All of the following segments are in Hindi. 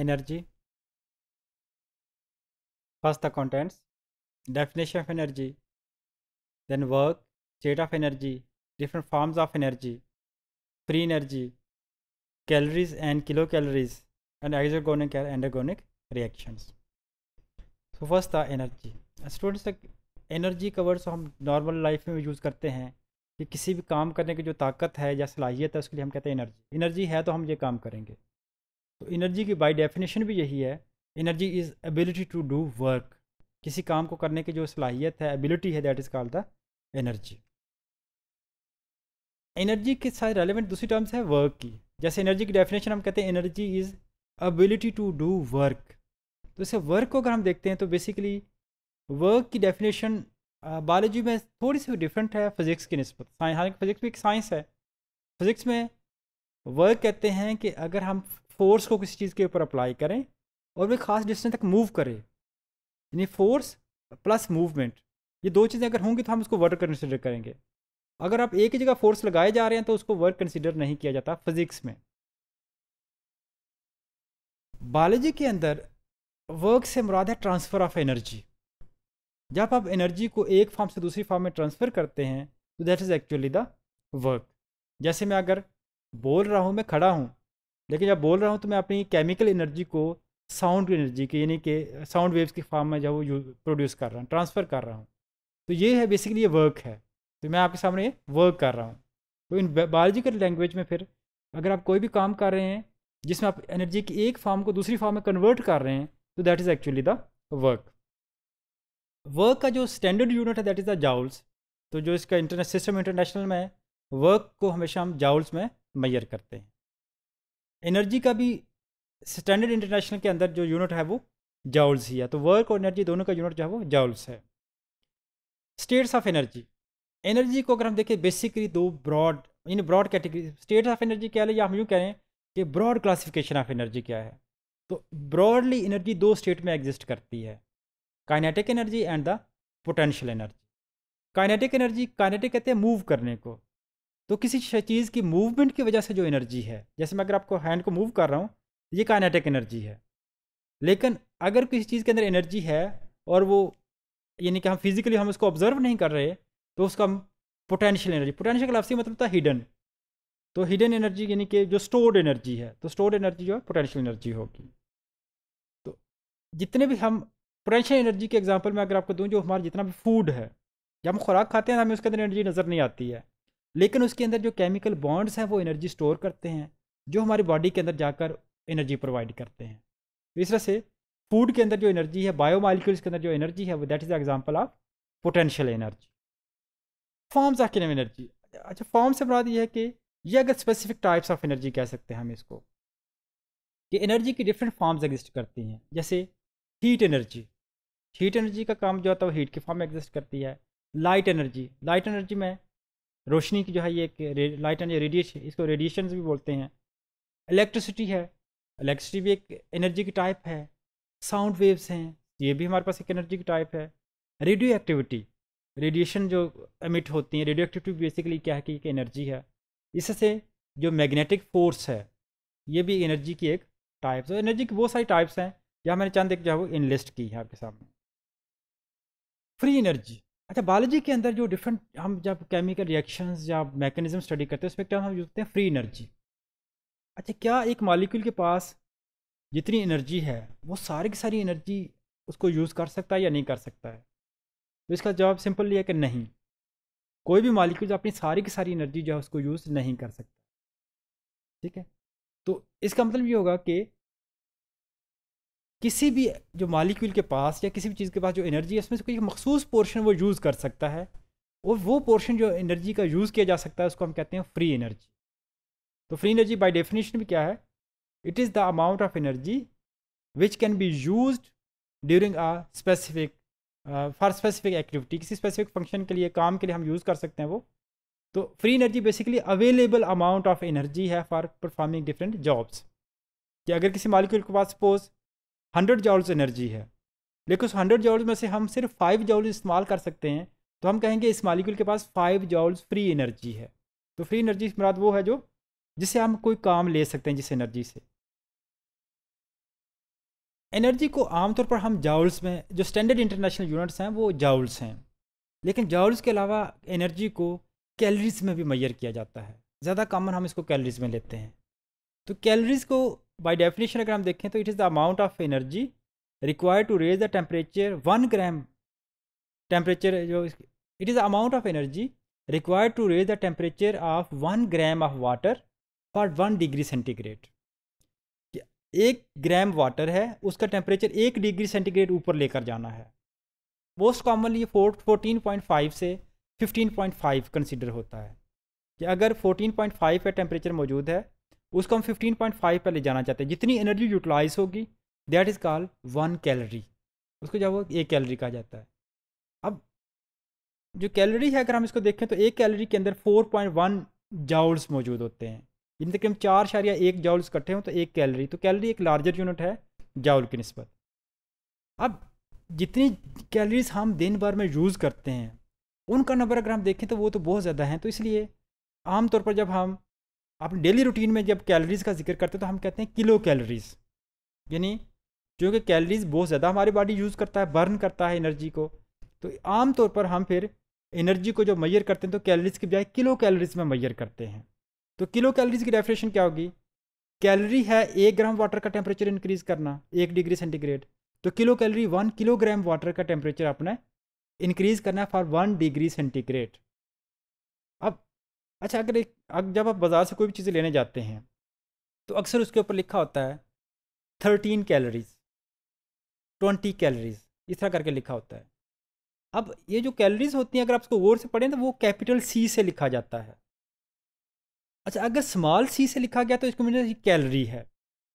energy first the contents definition of energy then work state of energy different forms of energy free energy calories and kilocalories and exergonic and endergonic reactions so first the energy students the energy covers hum normal life mein use karte hain कि किसी भी काम करने की जो ताकत है या सलाहियत है उसके लिए हम कहते हैं एनर्जी एनर्जी है तो हम ये काम करेंगे तो एनर्जी की बाय डेफिनेशन भी यही है energy is ability to do work किसी काम को करने की जो सलाहियत है एबिलिटी है that is called the energy energy के साथ रेलिवेंट दूसरी टर्म्स है वर्क की जैसे एनर्जी की डेफिनेशन हम कहते हैं energy is ability to do work तो इसे वर्क को अगर हम देखते हैं तो बेसिकली वर्क की डेफिनेशन बायोलॉजी में थोड़ी सी डिफरेंट है फिज़िक्स की नस्बत हालांकि फिज़िक्स भी एक साइंस है फिज़िक्स में वर्क कहते हैं कि अगर हम फ़ोर्स को किसी चीज़ के ऊपर अप्लाई करें और वे खास डिस्टेंस तक मूव करें यानी फोर्स प्लस मूवमेंट ये दो चीज़ें अगर होंगी तो हम उसको वर्क कंसिडर करेंगे अगर आप एक ही जगह फोर्स लगाए जा रहे हैं तो उसको वर्क कंसिडर नहीं किया जाता फिजिक्स में बायोलॉजी के अंदर वर्क से मुराद है ट्रांसफ़र ऑफ एनर्जी जब आप एनर्जी को एक फॉर्म से दूसरी फॉर्म में ट्रांसफ़र करते हैं तो that is actually the work जैसे मैं अगर बोल रहा हूँ मैं खड़ा हूँ लेकिन जब बोल रहा हूँ तो मैं अपनी केमिकल एनर्जी को साउंड एनर्जी की यानी कि साउंड वेव्स की फॉर्म में जो वो प्रोड्यूस कर रहा हूँ ट्रांसफ़र कर रहा हूँ तो ये है बेसिकली ये वर्क है तो मैं आपके सामने वर्क कर रहा हूँ तो इन बायोलॉजिकल लैंग्वेज में फिर अगर आप कोई भी काम कर रहे हैं जिसमें आप एनर्जी की एक फॉर्म को दूसरी फॉर्म में कन्वर्ट कर रहे हैं तो that is actually the work work का जो स्टैंडर्ड यूनिट है दैट इज़ द जाउल्स तो जो इसका इंटरनेट सिस्टम इंटरनेशनल में है वर्क को हमेशा हम जाउल्स में मैयर करते हैं एनर्जी का भी स्टैंडर्ड इंटरनेशनल के अंदर जो यूनिट है वो जाउल्स ही है तो वर्क और एनर्जी दोनों का यूनिट जो है वो जाउल्स है स्टेट्स ऑफ एनर्जी एनर्जी को अगर हम देखें बेसिकली दो broad in broad category states of energy क्या है या हम यूँ कह रहे हैं कि ब्रॉड क्लासिफिकेशन ऑफ एनर्जी क्या है तो ब्रॉडली एनर्जी दो स्टेट में एग्जिस्ट करती है kinetic energy and the potential energy kinetic energy kinetic कहते हैं मूव करने को तो किसी चीज़ की मूवमेंट की वजह से जो एनर्जी है जैसे मैं अगर आपको हैंड को मूव कर रहा हूँ ये काइनेटिक एनर्जी है लेकिन अगर किसी चीज़ के अंदर एनर्जी है और वो यानी कि हम फिजिकली हम उसको ऑब्जर्व नहीं कर रहे तो उसका पोटेंशियल एनर्जी पोटेंशियल लफ्स मतलब था हिडन तो हिडन एनर्जी यानी कि जो स्टोर्ड एनर्जी है तो स्टोर्ड एनर्जी जो है पोटेंशियल एनर्जी होगी तो जितने भी हम पोटेंशियल एनर्जी के एग्जाम्पल में अगर आपको दूँ जो हमारा जितना भी फूड है जब हम खुराक खाते हैं हमें उसके अंदर एनर्जी नज़र नहीं आती है लेकिन उसके अंदर जो केमिकल बॉन्ड्स हैं वो एनर्जी स्टोर करते हैं जो हमारी बॉडी के अंदर जाकर एनर्जी प्रोवाइड करते हैं तो इस तरह से फूड के अंदर जो एनर्जी है बायो मालिक्यूल्स के अंदर जो एनर्जी है वो that is the example of potential energy forms of किनम एनर्जी अच्छा फॉर्म से मुराद ये है कि ये अगर स्पेसिफिक टाइप्स ऑफ एनर्जी कह सकते हैं हम इसको कि एनर्जी की डिफरेंट फॉर्म्स एग्जिस्ट करती हैं जैसे हीट एनर्जी हीट एनर्जी का काम जो होता है वो हीट के फॉर्म में एग्जिस्ट करती है लाइट एनर्जी लाइट एनर्जी में रोशनी की जो है ये एक लाइट एंड रेडिएशन इसको रेडिएशन भी बोलते हैं इलेक्ट्रिसिटी है इलेक्ट्रिसिटी भी एक एनर्जी की टाइप है साउंड वेव्स हैं ये भी हमारे पास एक एनर्जी की टाइप है रेडियो एक्टिविटी रेडिएशन जो एमिट होती है रेडियो एक्टिविटी बेसिकली क्या है कि एक एनर्जी है इससे जो मैग्नेटिक फोर्स है ये भी एनर्जी की एक टाइप है एनर्जी तो की बहुत सारी टाइप्स हैं यहाँ मैंने चंद एक जो है वो इनलिस्ट की है आपके सामने फ्री एनर्जी अच्छा बायोलॉजी के अंदर जो डिफरेंट हम जब केमिकल रिएक्शंस या मैकेनिज्म स्टडी करते हैं उस पर टर्म हम यूज़ करते हैं फ्री एनर्जी अच्छा क्या एक मालिक्यूल के पास जितनी एनर्जी है वो सारी की सारी एनर्जी उसको यूज़ कर सकता है या नहीं कर सकता है तो इसका जवाब सिंपल ये है कि नहीं कोई भी मालिक्यूल अपनी सारी की सारी एनर्जी जो है उसको यूज़ नहीं कर सकता ठीक है तो इसका मतलब ये होगा कि किसी भी जो मालिक्यूल के पास या किसी भी चीज़ के पास जो एनर्जी है उसमें से कोई एक मखसूस पोर्शन वो यूज़ कर सकता है और वो पोर्शन जो एनर्जी का यूज़ किया जा सकता है उसको हम कहते हैं फ्री एनर्जी तो फ्री एनर्जी बाय डेफिनेशन भी क्या है it is the amount of energy which can be use during a specific for specific activity किसी स्पेसिफिक फंक्शन के लिए काम के लिए हम यूज़ कर सकते हैं वो तो free energy basically available amount of energy है फॉर परफॉर्मिंग डिफरेंट जॉब्स कि अगर किसी मालिक्यूल के पास सपोज हंड्रेड जॉल्स एनर्जी है लेकिन उस हंड्रेड जॉल्स में से हम सिर्फ फाइव जॉल्स इस्तेमाल कर सकते हैं तो हम कहेंगे इस मालिक्यूल के पास फाइव जॉल्स फ्री एनर्जी है तो फ्री एनर्जी मुराद वो है जो जिससे हम कोई काम ले सकते हैं जिस एनर्जी से एनर्जी को आमतौर पर हम जाउल्स में जो स्टैंडर्ड इंटरनेशनल यूनिट्स हैं वो जाउल्स हैं लेकिन जाउल्स के अलावा एनर्जी को कैलरीज में भी मैयर किया जाता है ज़्यादा कॉमन हम इसको कैलरीज में लेते हैं तो कैलरीज को बाय डेफिनेशन अगर हम देखें तो it is the amount of energy required to raise the temperature one gram temperature जो it is the amount of energy required to raise the temperature of one gram of water for one degree centigrade एक ग्राम वाटर है उसका टेम्परेचर एक डिग्री सेंटीग्रेड ऊपर लेकर जाना है most commonly four fourteen point five से फिफ्टीन पॉइंट फाइव कंसिडर होता है कि अगर फोर्टीन पॉइंट फाइव का टेम्परेचर मौजूद है उसको हम 15.5 पे ले जाना चाहते हैं जितनी एनर्जी यूटिलाइज होगी that is called one calorie उसको जब वो एक कैलरी कहा जाता है अब जो कैलोरी है अगर हम इसको देखें तो एक कैलोरी के अंदर 4.1 जाउल्स मौजूद होते हैं जिन तक हम चार शारिया एक जाउल्स इकट्ठे हों तो एक कैलरी तो कैलरी एक लार्जर यूनिट है जाउल की नस्बत अब जितनी कैलरीज हम दिन भर में यूज़ करते हैं उनका नंबर अगर हम देखें तो वो तो बहुत ज़्यादा हैं तो इसलिए आमतौर पर जब हम अपने डेली रूटीन में जब कैलोरीज़ का जिक्र करते हैं तो हम कहते हैं किलो कैलोरीज़ यानी जो कि कैलोरीज़ बहुत ज़्यादा हमारी बॉडी यूज़ करता है बर्न करता है एनर्जी को तो आम तौर पर हम फिर एनर्जी को जो मैयर करते हैं तो कैलोरीज़ के बजाय किलो कैलोरीज़ में मैयर करते हैं तो किलो कैलोरीज़ की डेफिनेशन क्या होगी कैलोरी है एक ग्राम वाटर का टेम्परेचर इंक्रीज़ करना एक डिग्री सेंटीग्रेड तो kilo calorie one kilogram water का टेम्परेचर अपने इंक्रीज़ करना है फॉर वन डिग्री सेंटीग्रेड अब अच्छा अगर एक अगर जब आप बाज़ार से कोई भी चीज़ें लेने जाते हैं तो अक्सर उसके ऊपर लिखा होता है थर्टीन कैलोरीज ट्वेंटी कैलोरीज इस तरह करके लिखा होता है अब ये जो कैलोरीज होती हैं अगर आप उसको गौर से पढ़ें तो वो कैपिटल सी से लिखा जाता है अच्छा अगर स्मॉल सी से लिखा गया तो इसको मैंने कैलरी है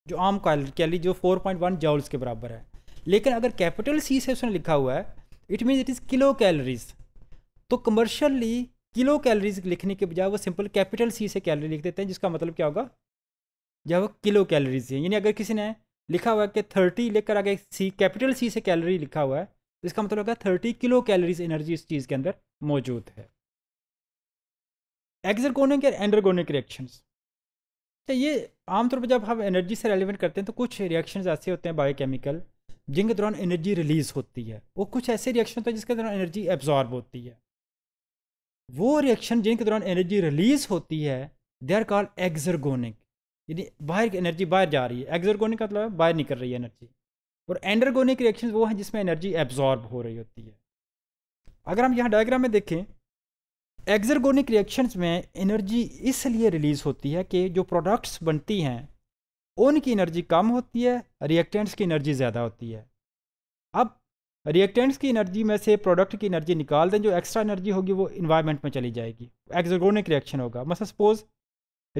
जो आम कैलरी जो 4.1 जाउल्स के बराबर है लेकिन अगर कैपिटल सी से उसने लिखा हुआ है it means it is kilo calories तो कमर्शली किलो कैलोरीज लिखने के बजाय वो सिंपल कैपिटल सी से कैलोरी लिख देते हैं जिसका मतलब क्या होगा जब वो किलो कैलोरीज है यानी अगर किसी ने लिखा हुआ है कि थर्टी लेकर आगे सी कैपिटल सी से कैलोरी लिखा हुआ है तो इसका मतलब होगा थर्टी किलो कैलोरीज एनर्जी इस चीज़ के अंदर मौजूद है एक्जरगोनिक या एंडरगोनिक रिएक्शन तो ये आमतौर पर जब हम एनर्जी से रेलिवेंट करते हैं तो कुछ रिएक्शन ऐसे होते हैं बायोकेमिकल जिनके दौरान एनर्जी रिलीज होती है वो कुछ ऐसे रिएक्शन होते हैं जिसके दौरान एनर्जी एब्जॉर्ब होती है वो रिएक्शन जिनके दौरान एनर्जी रिलीज होती है दे आर कॉल्ड एग्जरगोनिक यानी बाहर की एनर्जी बाहर जा रही है एग्जरगोनिक का मतलब बाहर निकल रही है एनर्जी और एंडरगोनिक रिएक्शन वो हैं जिसमें एनर्जी एब्जॉर्ब हो रही होती है अगर हम यहाँ डायग्राम में देखें एग्जरगोनिक रिएक्शंस में एनर्जी इसलिए रिलीज़ होती है कि जो प्रोडक्ट्स बनती हैं उनकी एनर्जी कम होती है रिएक्टेंट्स की एनर्जी ज़्यादा होती है अब रिएक्टेंट्स की एनर्जी में से प्रोडक्ट की एनर्जी निकाल दें जो एक्स्ट्रा एनर्जी होगी वो इन्वायरमेंट में चली जाएगी एक्जोगोनिक रिएक्शन होगा मतलब सपोज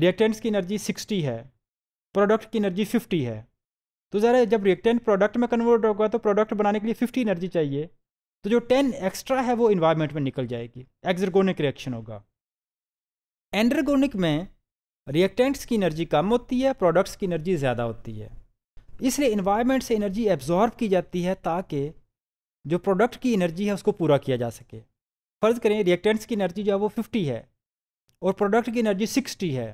रिएक्टेंट्स की एनर्जी सिक्सटी है प्रोडक्ट की एनर्जी फिफ्टी है तो ज़रा जब रिएक्टेंट प्रोडक्ट में कन्वर्ट होगा तो प्रोडक्ट बनाने के लिए फिफ्टी एनर्जी चाहिए तो जो टेन एक्स्ट्रा है वो इन्वायरमेंट में निकल जाएगी एक्जोगोनिक रिएक्शन होगा एंड्रगोनिक में रिएक्टेंट्स की एनर्जी कम होती है प्रोडक्ट्स की एनर्जी ज़्यादा होती है इसलिए इन्वायरमेंट से एनर्जी एब्जॉर्ब की जाती है ताकि जो प्रोडक्ट की एनर्जी है उसको पूरा किया जा सके फ़र्ज़ करें रिएक्टेंट्स की एनर्जी जो है वो फिफ्टी है और प्रोडक्ट की एनर्जी सिक्सटी है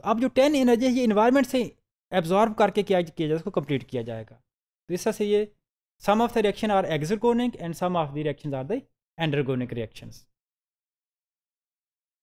तो अब जो टेन एनर्जी है ये इन्वायरमेंट से एब्जॉर्ब करके किया किया जाए उसको कम्प्लीट किया जाएगा तो इस तरह से ये some of the reaction are exergonic and some of the reaction are the endergonic reactions